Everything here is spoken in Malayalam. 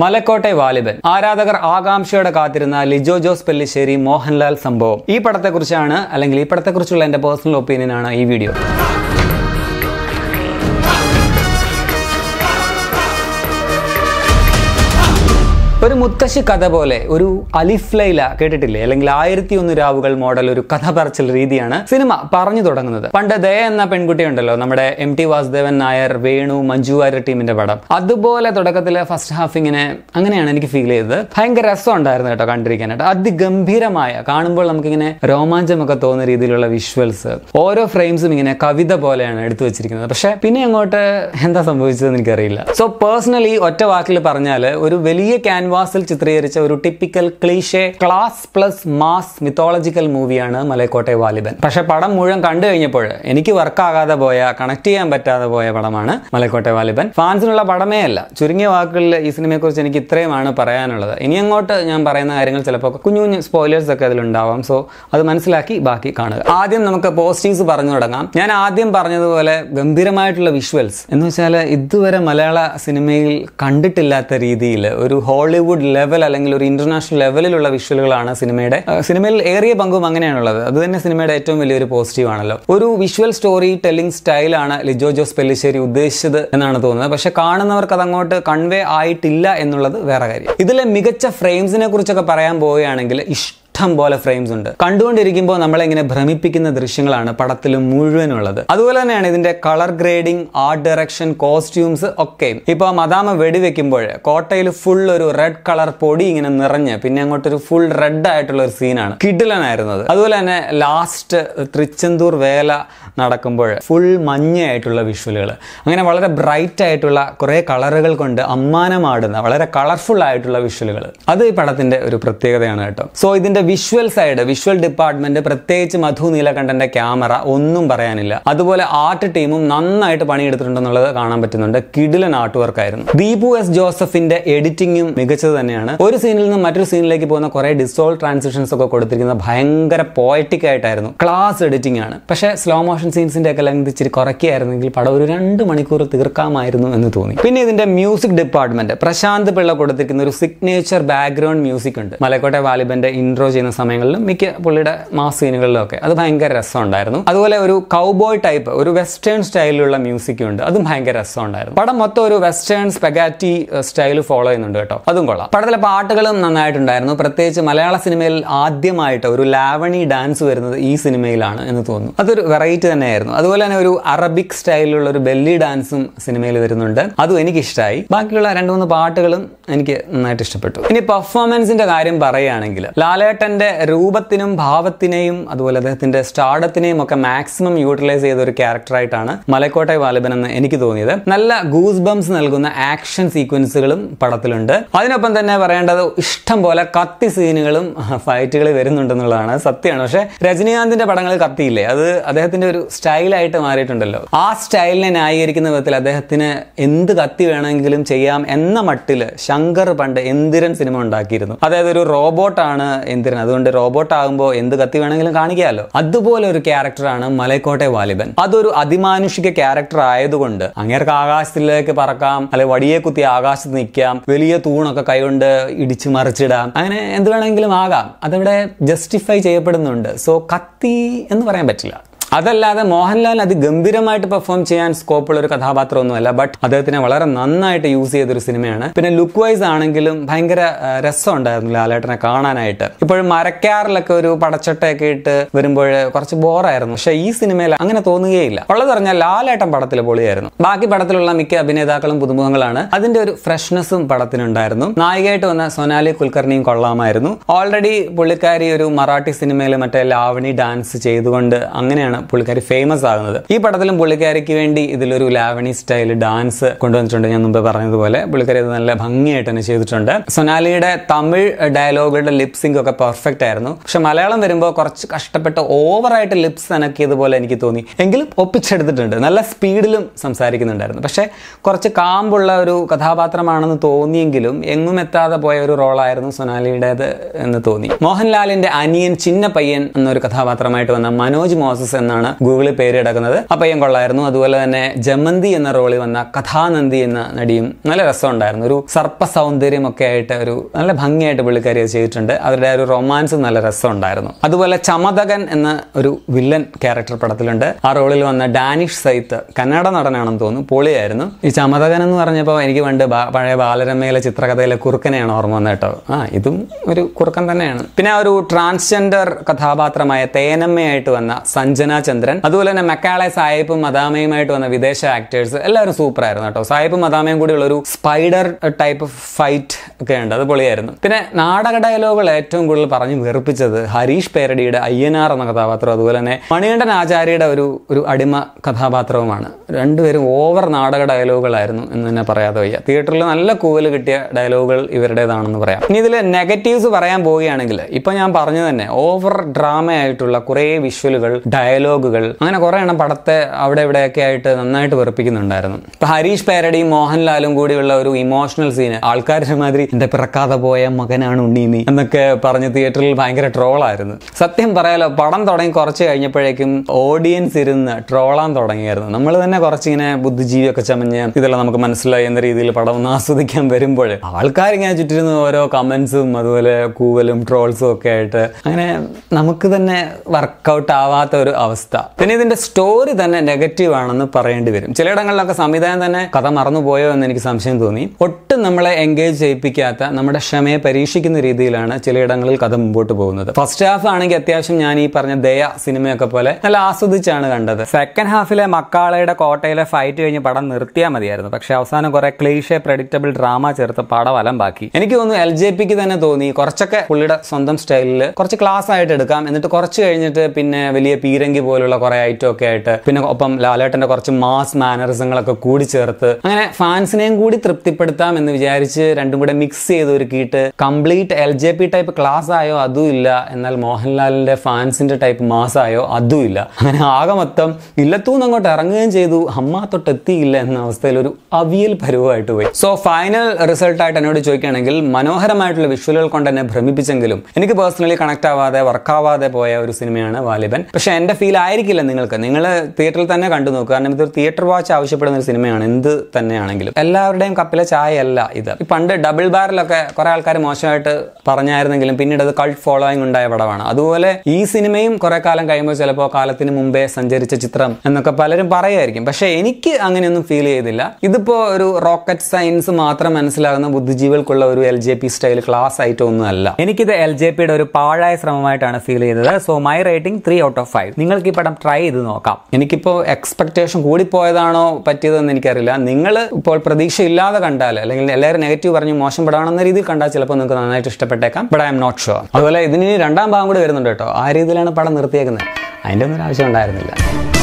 മലക്കോട്ടെ വാലിബൻ ആരാധകർ ആകാംക്ഷയോടെ കാത്തിരുന്ന ലിജോ ജോസ് പെല്ലിശ്ശേരി മോഹൻലാൽ സംഭവം ഈ പടത്തെക്കുറിച്ചാണ് അല്ലെങ്കിൽ ഈ പടത്തെക്കുറിച്ചുള്ള എൻ്റെ പേഴ്സണൽ ഒപ്പീനിയനാണ് ഈ വീഡിയോ ഒരു മുത്തശ്ശി കഥ പോലെ ഒരു അലിഫ്ലൈല കേട്ടിട്ടില്ലേ അല്ലെങ്കിൽ ആയിരത്തി ഒന്ന് രാവുകൾ മോഡൽ ഒരു കഥ പറച്ചിൽ രീതിയാണ് സിനിമ പറഞ്ഞു തുടങ്ങുന്നത് പണ്ട് ദയ എന്ന പെൺകുട്ടി ഉണ്ടല്ലോ നമ്മുടെ എം ടി വാസുദേവൻ നായർ വേണു മഞ്ജു വാര്യർ ടീമിന്റെ പടം അതുപോലെ തുടക്കത്തിലെ ഫസ്റ്റ് ഹാഫ് ഇങ്ങനെ അങ്ങനെയാണ് എനിക്ക് ഫീൽ ചെയ്തത് ഭയങ്കര രസം ഉണ്ടായിരുന്നു കേട്ടോ കണ്ടിരിക്കാനായിട്ട് അതിഗംഭീരമായ കാണുമ്പോൾ നമുക്കിങ്ങനെ രോമാഞ്ചമൊക്കെ തോന്നുന്ന രീതിയിലുള്ള വിഷ്വൽസ് ഓരോ ഫ്രെയിംസും ഇങ്ങനെ കവിത പോലെയാണ് എടുത്തു വെച്ചിരിക്കുന്നത് പക്ഷെ പിന്നെ അങ്ങോട്ട് എന്താ സംഭവിച്ചതെന്ന് എനിക്കറിയില്ല സോ പേഴ്സണലി ഒറ്റ വാക്കിൽ പറഞ്ഞാൽ ഒരു വലിയ ക്യാൻവാസ് ക്യാൻവാസിൽ ചിത്രീകരിച്ച ഒരു typical cliche class plus mass mythological മൂവിയാണ് മലയക്കോട്ടെ വാലിബൻ പക്ഷെ പടം മുഴുവൻ കണ്ടു കഴിഞ്ഞപ്പോൾ എനിക്ക് വർക്കാകാതെ പോയ കണക്ട് ചെയ്യാൻ പറ്റാതെ പോയ പടമാണ് മലയക്കോട്ടെ വാലിബൻ ഫാൻസിനുള്ള പടമേ അല്ല ചുരുങ്ങിയ വാക്കുകളിൽ ഈ സിനിമയെക്കുറിച്ച് എനിക്ക് ഇത്രയുമാണ് പറയാനുള്ളത് ഇനി അങ്ങോട്ട് ഞാൻ പറയുന്ന കാര്യങ്ങൾ ചിലപ്പോൾ കുഞ്ഞു കുഞ്ഞു സ്പോയിലേഴ്സ് ഒക്കെ അതിലുണ്ടാവാം സോ അത് മനസ്സിലാക്കി ബാക്കി കാണുക ആദ്യം നമുക്ക് പോസിറ്റീവ്സ് പറഞ്ഞു തുടങ്ങാം ഞാൻ ആദ്യം പറഞ്ഞതുപോലെ ഗംഭീരമായിട്ടുള്ള വിഷ്വൽസ് എന്ന് വെച്ചാൽ ഇതുവരെ മലയാള സിനിമയിൽ കണ്ടിട്ടില്ലാത്ത രീതിയിൽ ഒരു ഹോളിവുഡ് ഹോളിവുഡ് ലെവൽ അല്ലെങ്കിൽ ഒരു ഇന്റർനാഷണൽ ലെവലിലുള്ള വിഷ്വലുകളാണ് സിനിമയുടെ സിനിമയിൽ ഏറിയ പങ്കും അങ്ങനെയാണുള്ളത് അത് തന്നെ സിനിമയുടെ ഏറ്റവും വലിയൊരു പോസിറ്റീവ് ആണല്ലോ ഒരു വിഷ്വൽ സ്റ്റോറി ടെല്ലിംഗ് സ്റ്റൈലാണ് ലിജോ ജോസ് പെല്ലിശ്ശേരി ഉദ്ദേശിച്ചത് എന്നാണ് തോന്നുന്നത് പക്ഷെ കാണുന്നവർക്ക് അത് അങ്ങോട്ട് കൺവേ ആയിട്ടില്ല എന്നുള്ളത് വേറെ കാര്യം ഇതിലെ മികച്ച ഫ്രെയിംസിനെ കുറിച്ചൊക്കെ പറയാൻ പോവുകയാണെങ്കിൽ ഇഷ്ടം ഇഷ്ടം പോലെ ഫ്രെയിംസ് ഉണ്ട് കണ്ടുകൊണ്ടിരിക്കുമ്പോൾ നമ്മളിങ്ങനെ ഭ്രമിപ്പിക്കുന്ന ദൃശ്യങ്ങളാണ് പടത്തിൽ മുഴുവനുള്ളത് അതുപോലെ തന്നെയാണ് ഇതിന്റെ colour grading art direction costumes ഒക്കെ ഇപ്പൊ മദാമ വെടിവെക്കുമ്പോൾ കോട്ടയിൽ ഫുൾ ഒരു റെഡ് കളർ പൊടി ഇങ്ങനെ നിറഞ്ഞ് പിന്നെ അങ്ങോട്ടൊരു ഫുൾ റെഡ് ആയിട്ടുള്ള ഒരു സീനാണ് കിഡിലനായിരുന്നത് അതുപോലെ തന്നെ ലാസ്റ്റ് തൃച്ചെന്തൂർ വേല നടക്കുമ്പോൾ ഫുൾ മഞ്ഞയായിട്ടുള്ള വിഷ്വലുകൾ അങ്ങനെ വളരെ ബ്രൈറ്റ് ആയിട്ടുള്ള കുറേ കളറുകൾ കൊണ്ട് അമ്മാനമാടുന്ന വളരെ കളർഫുൾ ആയിട്ടുള്ള വിഷ്വലുകൾ അത് ഈ പടത്തിൻ്റെ ഒരു പ്രത്യേകതയാണ് കേട്ടോ സോ ഇതിൻ്റെ വിഷ്വൽ സൈഡ് വിഷ്വൽ ഡിപ്പാർട്ട്മെൻറ്റ് പ്രത്യേകിച്ച് മധു നീലകണ്ഠൻ്റെ ക്യാമറ ഒന്നും പറയാനില്ല അതുപോലെ ആർട്ട് ടീമും നന്നായിട്ട് പണിയെടുത്തിട്ടുണ്ടെന്നുള്ളത് കാണാൻ പറ്റുന്നുണ്ട് കിഡിലൻ ആർട്ട് ആയിരുന്നു ദീപു എസ് ജോസഫിന്റെ എഡിറ്റിംഗും മികച്ചത് തന്നെയാണ് ഒരു സീനിൽ നിന്ന് മറ്റൊരു സീനിലേക്ക് പോകുന്ന കുറേ ഡിസോൾ ട്രാൻസിഷൻസ് ഒക്കെ കൊടുത്തിരിക്കുന്നത് ഭയങ്കര പോയറ്റിക് ആയിട്ടായിരുന്നു ക്ലാസ് എഡിറ്റിംഗ് ആണ് പക്ഷേ സ്ലോ മോഷൻ സീൻസിന്റെ ഒക്കെ ലെങ്ത് ഇച്ചിരി കുറയ്ക്കുകയായിരുന്നെങ്കിൽ പടം ഒരു രണ്ട് മണിക്കൂർ തീർക്കാമായിരുന്നു എന്ന് തോന്നി പിന്നെ ഇതിന്റെ മ്യൂസിക് ഡിപ്പാർട്ട്മെന്റ് പ്രശാന്ത് പിള്ള കൊടുത്തിരിക്കുന്ന ഒരു സിഗ്നേച്ചർ ബാക്ക്ഗ്രൗണ്ട് മ്യൂസിക് ഉണ്ട് മലക്കോട്ടെ വാലിബന്റെ ഇൻട്രോ ചെയ്യുന്ന സമയങ്ങളിലും മിക്ക പുള്ളിയുടെ മാസ് സീനുകളിലും ഒക്കെ അത് ഭയങ്കര രസമുണ്ടായിരുന്നു അതുപോലെ ഒരു കൗബോയ് ടൈപ്പ് ഒരു വെസ്റ്റേൺ സ്റ്റൈലിലുള്ള മ്യൂസിക്കും ഉണ്ട് അതും ഭയങ്കര രസമുണ്ടായിരുന്നു പടം മൊത്തം ഒരു വെസ്റ്റേൺ സ്പെഗാറ്റി സ്റ്റൈൽ ഫോളോ ചെയ്യുന്നുണ്ട് കേട്ടോ അതും കൊള്ളാം പടത്തിലെ പാട്ടുകളും നന്നായിട്ടുണ്ടായിരുന്നു പ്രത്യേകിച്ച് മലയാള സിനിമയിൽ ആദ്യമായിട്ട് ഒരു ലാവണി ഡാൻസ് വരുന്നത് ഈ സിനിമയിലാണ് എന്ന് തോന്നുന്നു അതൊരു വെറൈറ്റി തന്നെയായിരുന്നു അതുപോലെ തന്നെ ഒരു അറബിക് സ്റ്റൈലിലുള്ള ഒരു ബെല്ലി ഡാൻസും സിനിമയിൽ വരുന്നുണ്ട് അതും എനിക്ക് ബാക്കിയുള്ള രണ്ട് മൂന്ന് പാട്ടുകളും എനിക്ക് നന്നായിട്ട് ഇഷ്ടപ്പെട്ടു ഇനി പെർഫോമൻസിന്റെ കാര്യം പറയുകയാണെങ്കിൽ ലാലേട്ടന്റെ രൂപത്തിനും ഭാവത്തിനെയും അതുപോലെ അദ്ദേഹത്തിന്റെ സ്റ്റാർഡത്തിനെയും ഒക്കെ മാക്സിമം യൂട്ടിലൈസ് ചെയ്ത ഒരു ക്യാരക്ടറായിട്ടാണ് മലക്കോട്ടെ ബാലബൻ എന്ന് എനിക്ക് തോന്നിയത് നല്ല ഗൂസ് ബംസ് നൽകുന്ന ആക്ഷൻ സീക്വൻസുകളും പടത്തിലുണ്ട് അതിനൊപ്പം തന്നെ പറയേണ്ടത് ഇഷ്ടം പോലെ കത്തി സീനുകളും ഫൈറ്റുകൾ വരുന്നുണ്ടെന്നുള്ളതാണ് സത്യമാണ് പക്ഷെ രജനീകാന്തിന്റെ പടങ്ങൾ കത്തിയില്ലേ അത് അദ്ദേഹത്തിന്റെ ഒരു സ്റ്റൈലായിട്ട് മാറിയിട്ടുണ്ടല്ലോ ആ സ്റ്റൈലിനെ ന്യായീകരിക്കുന്ന വിധത്തിൽ അദ്ദേഹത്തിന് എന്ത് കത്തി വേണമെങ്കിലും ചെയ്യാം എന്ന മട്ടിൽ ശങ്കർ പണ്ട് എന്തിരൻ സിനിമ ഉണ്ടാക്കിയിരുന്നു അതായത് ഒരു റോബോട്ടാണ് എന്തിരൻ അതുകൊണ്ട് റോബോട്ട് ആകുമ്പോൾ എന്ത് കത്തി വേണമെങ്കിലും കാണിക്കാമല്ലോ അതുപോലെ ഒരു ക്യാരക്ടറാണ് മലക്കോട്ടെ വാലിബൻ അതൊരു അതിമാനുഷിക ക്യാരക്ടർ ആയതുകൊണ്ട് അങ്ങേർക്ക് ആകാശത്തിലേക്ക് പറക്കാം അല്ലെ വടിയെ കുത്തി ആകാശത്ത് നിൽക്കാം വലിയ തൂണൊക്കെ കൈകൊണ്ട് ഇടിച്ചു മറിച്ചിടാം അങ്ങനെ എന്ത് വേണമെങ്കിലും ആകാം അതവിടെ ജസ്റ്റിഫൈ ചെയ്യപ്പെടുന്നുണ്ട് സോ കത്തി എന്ന് പറയാൻ പറ്റില്ല അതല്ലാതെ മോഹൻലാൽ അത് ഗംഭീരമായിട്ട് പെർഫോം ചെയ്യാൻ സ്കോപ്പുള്ള ഒരു കഥാപാത്രമൊന്നുമല്ല ബട്ട് അദ്ദേഹത്തിനെ വളരെ നന്നായിട്ട് യൂസ് ചെയ്തൊരു സിനിമയാണ് പിന്നെ ലുക്ക് വൈസ് ആണെങ്കിലും ഭയങ്കര രസം ഉണ്ടായിരുന്നു ലാലേട്ടനെ കാണാനായിട്ട് ഇപ്പോഴും മരക്കാറിലൊക്കെ ഒരു പടച്ചട്ടയൊക്കെ ഇട്ട് വരുമ്പോൾ കുറച്ച് ബോറായിരുന്നു പക്ഷെ ഈ സിനിമയിൽ അങ്ങനെ തോന്നുകയില്ല ഉള്ളത് പറഞ്ഞാൽ ലാലേട്ടൻ പടത്തിലെ പൊളിയായിരുന്നു ബാക്കി പടത്തിലുള്ള മിക്ക അഭിനേതാക്കളും പുതുമുഖങ്ങളാണ് അതിന്റെ ഒരു ഫ്രഷ്നെസ്സും പടത്തിനുണ്ടായിരുന്നു നായികയായിട്ട് വന്ന സൊനാലി കുൽക്കർണിയും കൊള്ളാമായിരുന്നു ഓൾറെഡി പുള്ളിക്കാരി ഒരു മറാഠി സിനിമയിൽ മറ്റേ ലാവണി ഡാൻസ് ചെയ്തുകൊണ്ട് അങ്ങനെയാണ് രീതിയിലാണ് പുള്ളിക്കാരി ഫേമസ് ആകുന്നത് ഈ പടത്തിലും പുള്ളിക്കാരിക്ക് വേണ്ടി ഇതിലൊരു ലാവണി സ്റ്റൈൽ ഡാൻസ് കൊണ്ടുവന്നിട്ടുണ്ട് ഞാൻ മുമ്പ് പറഞ്ഞതുപോലെ പുള്ളിക്കാരി അത് നല്ല ഭംഗിയായിട്ട് തന്നെ ചെയ്തിട്ടുണ്ട് സൊനാലിയുടെ തമിഴ് ഡയലോഗുകളുടെ ലിപ്സിംഗ് ഒക്കെ പെർഫെക്റ്റ് ആയിരുന്നു പക്ഷെ മലയാളം വരുമ്പോൾ കുറച്ച് കഷ്ടപ്പെട്ട് ഓവറായിട്ട് ലിപ്സ് നനക്കിയതുപോലെ എനിക്ക് തോന്നി എങ്കിലും ഒപ്പിച്ചെടുത്തിട്ടുണ്ട് നല്ല സ്പീഡിലും സംസാരിക്കുന്നുണ്ടായിരുന്നു പക്ഷേ കുറച്ച് കാമ്പുള്ള ഒരു കഥാപാത്രമാണെന്ന് തോന്നിയെങ്കിലും എങ്ങും എത്താതെ പോയ ഒരു റോളായിരുന്നു സൊനാലിയുടേത് എന്ന് തോന്നി മോഹൻലാലിന്റെ അനിയൻ ചിന്ന പയ്യൻ എന്നൊരു കഥാപാത്രമായിട്ട് വന്ന മനോജ് മോസസ് എന്ന എന്നാണ് ഗൂഗിളിൽ പേര് കിടക്കുന്നത് ആ പയ്യൻ കൊള്ളായിരുന്നു അതുപോലെ തന്നെ ജമന്തി എന്ന റോളിൽ വന്ന കഥാനന്ദി എന്ന നടിയും നല്ല രസമുണ്ടായിരുന്നു ഒരു സർപ്പ സൗന്ദര്യം ഒക്കെ ആയിട്ട് ഒരു നല്ല ഭംഗിയായിട്ട് പുള്ളിക്കാരി ചെയ്തിട്ടുണ്ട് അവരുടെ ഒരു റൊമാൻസ് നല്ല രസമുണ്ടായിരുന്നു അതുപോലെ ചമതകൻ എന്ന ഒരു വില്ലൻ ക്യാരക്ടർ പടത്തിലുണ്ട് ആ റോളിൽ വന്ന ഡാനിഷ് സൈത്ത് കന്നഡ നടനാണെന്ന് തോന്നുന്നു പൊളിയായിരുന്നു ഈ ചമതകൻ എന്ന് പറഞ്ഞപ്പോൾ എനിക്ക് പണ്ട് പഴയ ബാലരമയിലെ ചിത്രകഥയിലെ കുറുക്കനെയാണ് ഓർമ്മ വന്നത് കേട്ടോ ആ ഇതും ഒരു കുറുക്കൻ തന്നെയാണ് പിന്നെ ഒരു ട്രാൻസ്ജെൻഡർ കഥാപാത്രമായ തേനമ്മയായിട്ട് വന്ന സഞ്ജന ചന്ദ്രൻ അതുപോലെ തന്നെ മെക്കാളെ സായിപ്പും മദാമയുമായിട്ട് വന്ന വിദേശ ആക്ടേഴ്സ് എല്ലാവരും സൂപ്പർ ആയിരുന്നു കേട്ടോ സായിപ്പും മദാമയും കൂടിയുള്ള ഒരു സ്പൈഡർ ടൈപ്പ് ഫൈറ്റ് ഒക്കെ ഉണ്ട് അത് പൊളിയായിരുന്നു പിന്നെ നാടക ഡയലോഗുകൾ ഏറ്റവും കൂടുതൽ പറഞ്ഞു വെറുപ്പിച്ചത് ഹരീഷ് പേരടിയുടെ ആർ എന്ന കഥാപാത്രം അതുപോലെ തന്നെ മണികണ്ഠൻ ആചാര്യയുടെ ഒരു ഒരു അടിമ കഥാപാത്രവുമാണ് രണ്ടുപേരും ഓവർ നാടക ഡയലോഗുകളായിരുന്നു എന്ന് തന്നെ പറയാതെ വയ്യ തിയേറ്ററിൽ നല്ല കൂവല് കിട്ടിയ ഡയലോഗുകൾ ഇവരുടേതാണെന്ന് പറയാം ഇനി ഇതിൽ നെഗറ്റീവ്സ് പറയാൻ പോവുകയാണെങ്കിൽ ഇപ്പൊ ഞാൻ പറഞ്ഞു തന്നെ ഓവർ ഡ്രാമ ആയിട്ടുള്ള കുറേ വിഷ്വലുകൾ ഡയലോഗ് ഡയലോഗുകൾ അങ്ങനെ കുറേ എണ്ണം പടത്തെ അവിടെ ഇവിടെയൊക്കെ ആയിട്ട് നന്നായിട്ട് വെറുപ്പിക്കുന്നുണ്ടായിരുന്നു ഇപ്പൊ ഹരീഷ് പേരടിയും മോഹൻലാലും കൂടിയുള്ള ഒരു ഇമോഷണൽ സീന് ആൾക്കാർ മാതിരി എന്റെ പിറക്കാതെ പോയ മകനാണ് ഉണ്ണി എന്നൊക്കെ പറഞ്ഞ് തിയേറ്ററിൽ ഭയങ്കര ട്രോളായിരുന്നു സത്യം പറയാലോ പടം തുടങ്ങി കുറച്ച് കഴിഞ്ഞപ്പോഴേക്കും ഓഡിയൻസ് ഇരുന്ന് ട്രോളാൻ തുടങ്ങിയായിരുന്നു നമ്മൾ തന്നെ കുറച്ചിങ്ങനെ ബുദ്ധിജീവിയൊക്കെ ചമഞ്ഞ് ഇതെല്ലാം നമുക്ക് മനസ്സിലായി എന്ന രീതിയിൽ പടം ഒന്ന് ആസ്വദിക്കാൻ വരുമ്പോൾ ആൾക്കാരിങ്ങനെ ചുറ്റിരുന്ന് ഓരോ കമന്റ്സും അതുപോലെ കൂവലും ട്രോൾസും ഒക്കെ ആയിട്ട് അങ്ങനെ നമുക്ക് തന്നെ വർക്കൗട്ട് ആവാത്ത ഒരു അവസ്ഥ അവസ്ഥ പിന്നെ ഇതിന്റെ സ്റ്റോറി തന്നെ നെഗറ്റീവ് ആണെന്ന് പറയേണ്ടി വരും ചിലയിടങ്ങളിലൊക്കെ സംവിധാനം തന്നെ കഥ മറന്നുപോയോ എന്ന് എനിക്ക് സംശയം തോന്നി ഒട്ടും നമ്മളെ എൻഗേജ് ചെയ്യിപ്പിക്കാത്ത നമ്മുടെ ക്ഷമയെ പരീക്ഷിക്കുന്ന രീതിയിലാണ് ചിലയിടങ്ങളിൽ കഥ മുമ്പോട്ട് പോകുന്നത് ഫസ്റ്റ് ഹാഫ് ആണെങ്കിൽ അത്യാവശ്യം ഞാൻ ഈ പറഞ്ഞ ദയ സിനിമയൊക്കെ പോലെ നല്ല ആസ്വദിച്ചാണ് കണ്ടത് സെക്കൻഡ് ഹാഫിലെ മക്കാളയുടെ കോട്ടയിലെ ഫൈറ്റ് കഴിഞ്ഞ് പടം നിർത്തിയാൽ മതിയായിരുന്നു പക്ഷെ അവസാനം കുറെ ക്ലീഷെ പ്രെഡിക്റ്റബിൾ ഡ്രാമ ചേർത്ത് പടം ബാക്കി എനിക്ക് തോന്നുന്നു എൽ ജെ പിക്ക് തന്നെ തോന്നി കുറച്ചൊക്കെ പുള്ളിയുടെ സ്വന്തം സ്റ്റൈലിൽ കുറച്ച് ക്ലാസ് ആയിട്ട് എടുക്കാം എന്നിട്ട് കുറച്ച് കഴിഞ്ഞിട്ട് പിന്നെ വലിയ പീരങ്കി പോലുള്ള കുറെ ഐറ്റം ഒക്കെ ആയിട്ട് പിന്നെ ഒപ്പം ലാലേട്ടന്റെ കുറച്ച് മാസ് മാനറിസങ്ങളൊക്കെ കൂടി ചേർത്ത് അങ്ങനെ ഫാൻസിനെയും കൂടി തൃപ്തിപ്പെടുത്താം എന്ന് വിചാരിച്ച് രണ്ടും കൂടെ മിക്സ് ചെയ്ത് ഒരുക്കിയിട്ട് complete L J P type class ആയോ അതും ഇല്ല എന്നാൽ മോഹൻലാലിന്റെ ഫാൻസിന്റെ ടൈപ്പ് മാസ് ആയോ അതും ഇല്ല അങ്ങനെ ആകെ മൊത്തം ഇല്ലത്തൂന്ന് അങ്ങോട്ട് ഇറങ്ങുകയും ചെയ്തു അമ്മ എത്തിയില്ല എന്ന അവസ്ഥയിൽ ഒരു അവിയൽ പരുവമായിട്ട് പോയി സോ ഫൈനൽ റിസൾട്ട് ആയിട്ട് എന്നോട് ചോദിക്കുകയാണെങ്കിൽ മനോഹരമായിട്ടുള്ള വിഷ്വലുകൾ കൊണ്ട് എന്നെ ഭ്രമിപ്പിച്ചെങ്കിലും എനിക്ക് പേഴ്സണലി കണക്ട് ആവാതെ വർക്കാവാതെ പോയ ഒരു സിനിമയാണ് വാലിബൻ പക്ഷെ എന്റെ ഫീലായിരിക്കില്ല നിങ്ങൾക്ക് നിങ്ങൾ തിയേറ്ററിൽ തന്നെ കണ്ടു നോക്കുക കാരണം ഇതൊരു തിയേറ്റർ വാച്ച് ആവശ്യപ്പെടുന്ന ഒരു സിനിമയാണ് എന്ത് തന്നെയാണെങ്കിലും എല്ലാവരുടെയും കപ്പിലെ ചായ അല്ല ഇത് പണ്ട് ഡബിൾ ബാറിലൊക്കെ കുറെ ആൾക്കാർ മോശമായിട്ട് പറഞ്ഞായിരുന്നെങ്കിലും പിന്നീട് അത് കൾട്ട് ഫോളോയിങ് ഉണ്ടായ പടമാണ് അതുപോലെ ഈ സിനിമയും കുറെ കാലം കഴിയുമ്പോൾ ചിലപ്പോൾ കാലത്തിന് മുമ്പേ സഞ്ചരിച്ച ചിത്രം എന്നൊക്കെ പലരും പറയുമായിരിക്കും പക്ഷേ എനിക്ക് അങ്ങനെയൊന്നും ഫീൽ ചെയ്തില്ല ഇതിപ്പോ ഒരു റോക്കറ്റ് സയൻസ് മാത്രം മനസ്സിലാകുന്ന ബുദ്ധിജീവികൾക്കുള്ള ഒരു L J P style class ആയിട്ടൊന്നും അല്ല എനിക്കിത് എൽ ജെ പിയുടെ ഒരു പാഴായ ശ്രമമായിട്ടാണ് ഫീൽ ചെയ്തത് so my rating three out of five നിങ്ങൾ നിങ്ങൾക്ക് ഈ പടം ട്രൈ ചെയ്ത് നോക്കാം എനിക്കിപ്പോൾ എക്സ്പെക്റ്റേഷൻ കൂടിപ്പോയതാണോ പറ്റിയതെന്ന് എനിക്കറിയില്ല നിങ്ങൾ ഇപ്പോൾ പ്രതീക്ഷ ഇല്ലാതെ കണ്ടാൽ അല്ലെങ്കിൽ എല്ലാവരും നെഗറ്റീവ് പറഞ്ഞ് മോശം പടമാണെന്ന രീതിയിൽ കണ്ടാൽ ചിലപ്പോൾ നിങ്ങൾക്ക് നന്നായിട്ട് ഇഷ്ടപ്പെട്ടേക്കാം but I'm not sure അതുപോലെ ഇതിന് രണ്ടാം ഭാഗം കൂടി വരുന്നുണ്ട് കേട്ടോ ആ രീതിയിലാണ് പടം നിർത്തിയേക്കുന്നത് അതിൻ്റെ ഒന്നും ആവശ്യം ഉണ്ടായിരുന്നില്ല